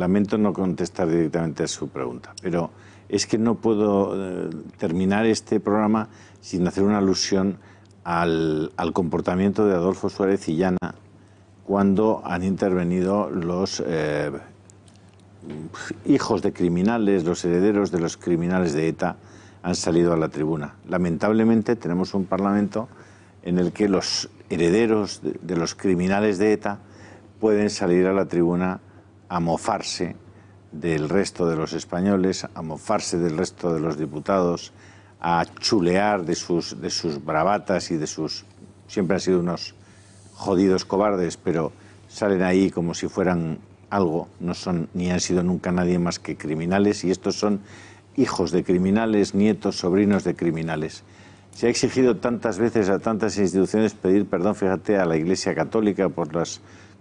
lamento no contestar directamente a su pregunta, pero es que no puedo eh, terminar este programa sin hacer una alusión al, comportamiento de Adolfo Suárez y Llana cuando han intervenido los eh, hijos de criminales, los herederos de los criminales de ETA han salido a la tribuna. Lamentablemente tenemos un Parlamento en el que los herederos de los criminales de ETA pueden salir a la tribuna a mofarse del resto de los españoles, a mofarse del resto de los diputados, a chulear de sus, de sus bravatas y de sus... Siempre han sido unos jodidos cobardes, pero salen ahí como si fueran algo, no son ni han sido nunca nadie más que criminales y estos son hijos de criminales, nietos, sobrinos de criminales. Se ha exigido tantas veces a tantas instituciones pedir perdón, fíjate, a la Iglesia Católica por las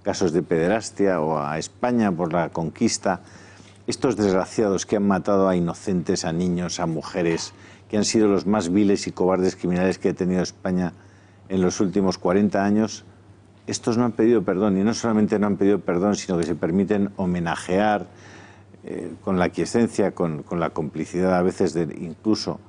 casos de pederastia o a España por la conquista, estos desgraciados que han matado a inocentes, a niños, a mujeres, que han sido los más viles y cobardes criminales que ha tenido España en los últimos 40 años, estos no han pedido perdón y no solamente no han pedido perdón, sino que se permiten homenajear eh, con la aquiescencia, con, la complicidad a veces de, incluso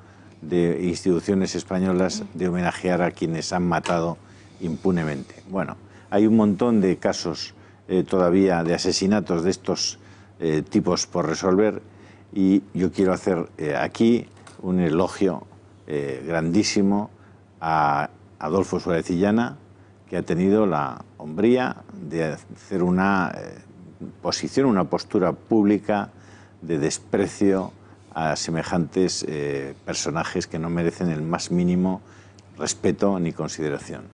de instituciones españolas, de homenajear a quienes han matado impunemente. Bueno. Hay un montón de casos eh, todavía de asesinatos de estos eh, tipos por resolver y yo quiero hacer eh, aquí un elogio grandísimo a Adolfo Suárez Illana, que ha tenido la hombría de hacer una posición, una postura pública de desprecio a semejantes personajes que no merecen el más mínimo respeto ni consideración.